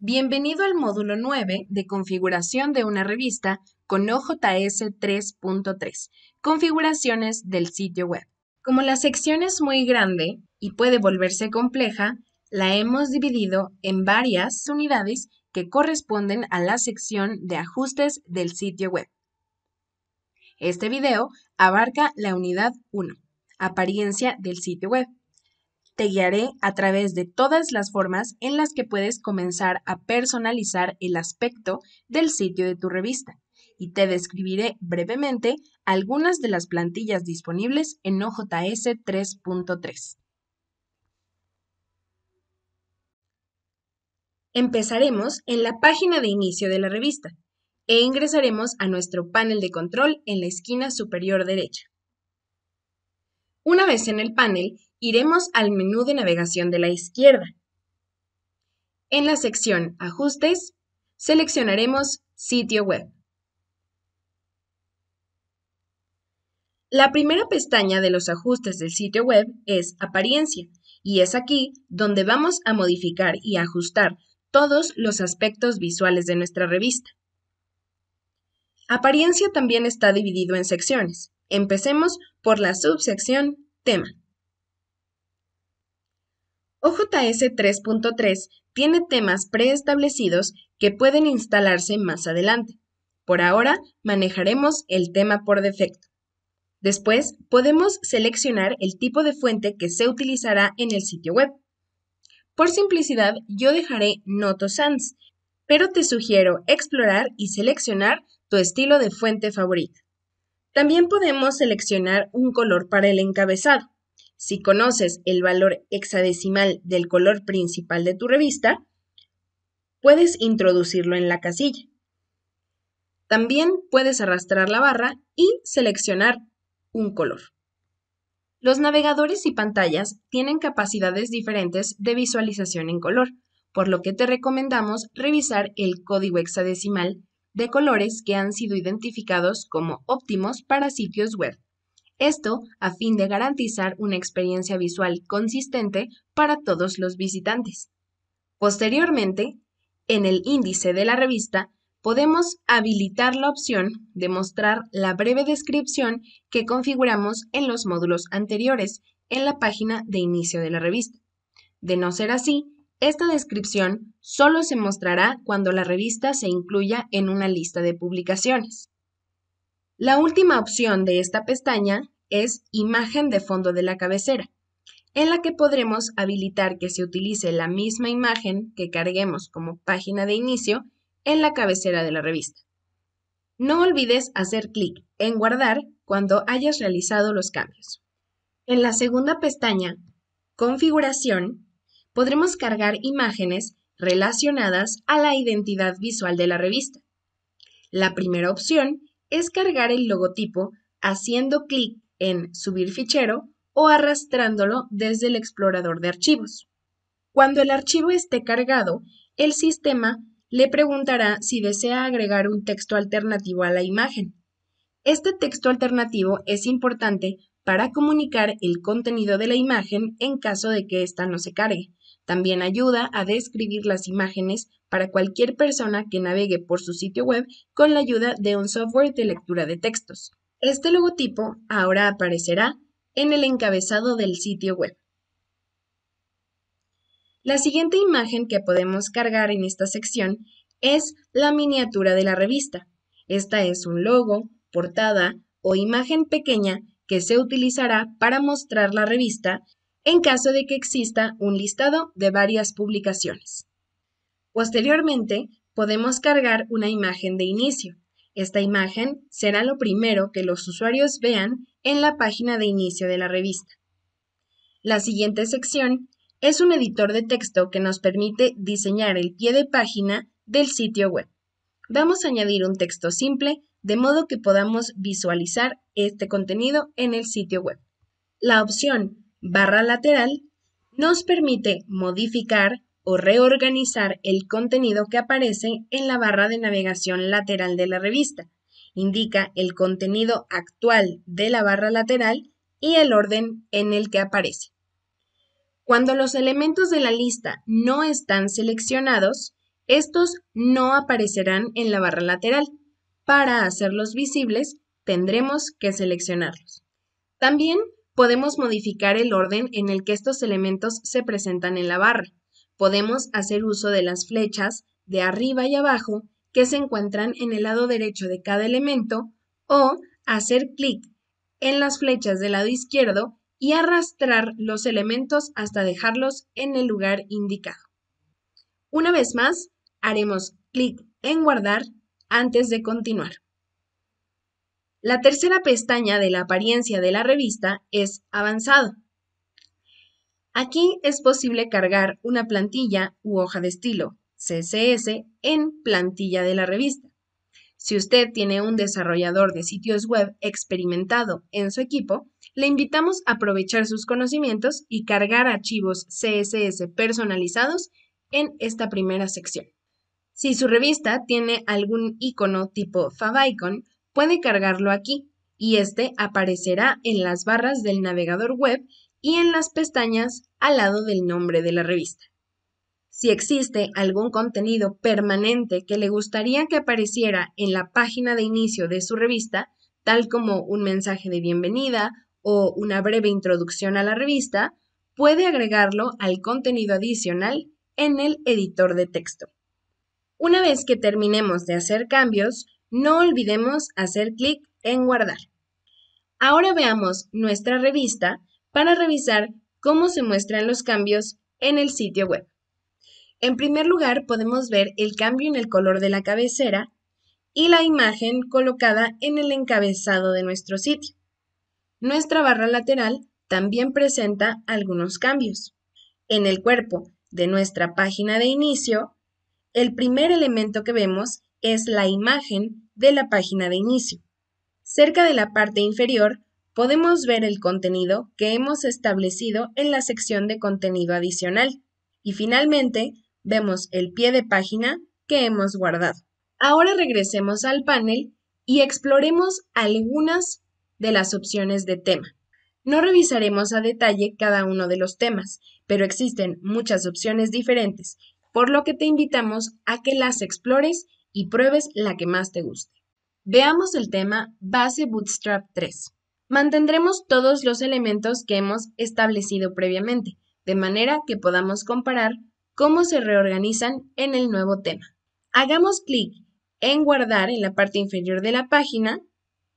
Bienvenido al módulo 9 de configuración de una revista con OJS 3.3, configuraciones del sitio web. Como la sección es muy grande y puede volverse compleja, la hemos dividido en varias unidades que corresponden a la sección de ajustes del sitio web. Este video abarca la unidad 1, apariencia del sitio web te guiaré a través de todas las formas en las que puedes comenzar a personalizar el aspecto del sitio de tu revista y te describiré brevemente algunas de las plantillas disponibles en OJS 3.3. Empezaremos en la página de inicio de la revista e ingresaremos a nuestro panel de control en la esquina superior derecha. Una vez en el panel, iremos al menú de navegación de la izquierda. En la sección Ajustes, seleccionaremos Sitio web. La primera pestaña de los ajustes del sitio web es Apariencia, y es aquí donde vamos a modificar y ajustar todos los aspectos visuales de nuestra revista. Apariencia también está dividido en secciones. Empecemos por la subsección Tema. OJS 3.3 tiene temas preestablecidos que pueden instalarse más adelante. Por ahora, manejaremos el tema por defecto. Después, podemos seleccionar el tipo de fuente que se utilizará en el sitio web. Por simplicidad, yo dejaré Noto Sans, pero te sugiero explorar y seleccionar tu estilo de fuente favorita. También podemos seleccionar un color para el encabezado. Si conoces el valor hexadecimal del color principal de tu revista, puedes introducirlo en la casilla. También puedes arrastrar la barra y seleccionar un color. Los navegadores y pantallas tienen capacidades diferentes de visualización en color, por lo que te recomendamos revisar el código hexadecimal de colores que han sido identificados como óptimos para sitios web esto a fin de garantizar una experiencia visual consistente para todos los visitantes. Posteriormente, en el índice de la revista, podemos habilitar la opción de mostrar la breve descripción que configuramos en los módulos anteriores en la página de inicio de la revista. De no ser así, esta descripción solo se mostrará cuando la revista se incluya en una lista de publicaciones. La última opción de esta pestaña es Imagen de fondo de la cabecera, en la que podremos habilitar que se utilice la misma imagen que carguemos como página de inicio en la cabecera de la revista. No olvides hacer clic en Guardar cuando hayas realizado los cambios. En la segunda pestaña, Configuración, podremos cargar imágenes relacionadas a la identidad visual de la revista. La primera opción es cargar el logotipo haciendo clic en Subir fichero o arrastrándolo desde el explorador de archivos. Cuando el archivo esté cargado, el sistema le preguntará si desea agregar un texto alternativo a la imagen. Este texto alternativo es importante para comunicar el contenido de la imagen en caso de que ésta no se cargue. También ayuda a describir las imágenes para cualquier persona que navegue por su sitio web con la ayuda de un software de lectura de textos. Este logotipo ahora aparecerá en el encabezado del sitio web. La siguiente imagen que podemos cargar en esta sección es la miniatura de la revista. Esta es un logo, portada o imagen pequeña que se utilizará para mostrar la revista en caso de que exista un listado de varias publicaciones. Posteriormente, podemos cargar una imagen de inicio. Esta imagen será lo primero que los usuarios vean en la página de inicio de la revista. La siguiente sección es un editor de texto que nos permite diseñar el pie de página del sitio web. Vamos a añadir un texto simple de modo que podamos visualizar este contenido en el sitio web. La opción barra lateral nos permite modificar o reorganizar el contenido que aparece en la barra de navegación lateral de la revista. Indica el contenido actual de la barra lateral y el orden en el que aparece. Cuando los elementos de la lista no están seleccionados, estos no aparecerán en la barra lateral, para hacerlos visibles, tendremos que seleccionarlos. También podemos modificar el orden en el que estos elementos se presentan en la barra. Podemos hacer uso de las flechas de arriba y abajo que se encuentran en el lado derecho de cada elemento o hacer clic en las flechas del lado izquierdo y arrastrar los elementos hasta dejarlos en el lugar indicado. Una vez más, haremos clic en guardar antes de continuar. La tercera pestaña de la apariencia de la revista es Avanzado. Aquí es posible cargar una plantilla u hoja de estilo CSS en plantilla de la revista. Si usted tiene un desarrollador de sitios web experimentado en su equipo, le invitamos a aprovechar sus conocimientos y cargar archivos CSS personalizados en esta primera sección. Si su revista tiene algún icono tipo favicon, puede cargarlo aquí y este aparecerá en las barras del navegador web y en las pestañas al lado del nombre de la revista. Si existe algún contenido permanente que le gustaría que apareciera en la página de inicio de su revista, tal como un mensaje de bienvenida o una breve introducción a la revista, puede agregarlo al contenido adicional en el editor de texto. Una vez que terminemos de hacer cambios, no olvidemos hacer clic en guardar. Ahora veamos nuestra revista para revisar cómo se muestran los cambios en el sitio web. En primer lugar, podemos ver el cambio en el color de la cabecera y la imagen colocada en el encabezado de nuestro sitio. Nuestra barra lateral también presenta algunos cambios. En el cuerpo de nuestra página de inicio el primer elemento que vemos es la imagen de la página de inicio. Cerca de la parte inferior podemos ver el contenido que hemos establecido en la sección de contenido adicional y finalmente vemos el pie de página que hemos guardado. Ahora regresemos al panel y exploremos algunas de las opciones de tema. No revisaremos a detalle cada uno de los temas, pero existen muchas opciones diferentes por lo que te invitamos a que las explores y pruebes la que más te guste. Veamos el tema base Bootstrap 3. Mantendremos todos los elementos que hemos establecido previamente, de manera que podamos comparar cómo se reorganizan en el nuevo tema. Hagamos clic en guardar en la parte inferior de la página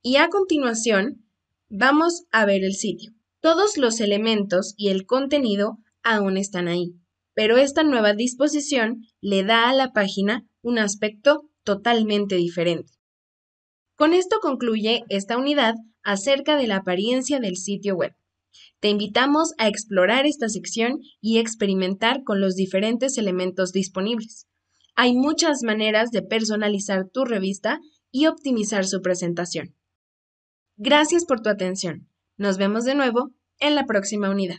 y a continuación vamos a ver el sitio. Todos los elementos y el contenido aún están ahí pero esta nueva disposición le da a la página un aspecto totalmente diferente. Con esto concluye esta unidad acerca de la apariencia del sitio web. Te invitamos a explorar esta sección y experimentar con los diferentes elementos disponibles. Hay muchas maneras de personalizar tu revista y optimizar su presentación. Gracias por tu atención. Nos vemos de nuevo en la próxima unidad.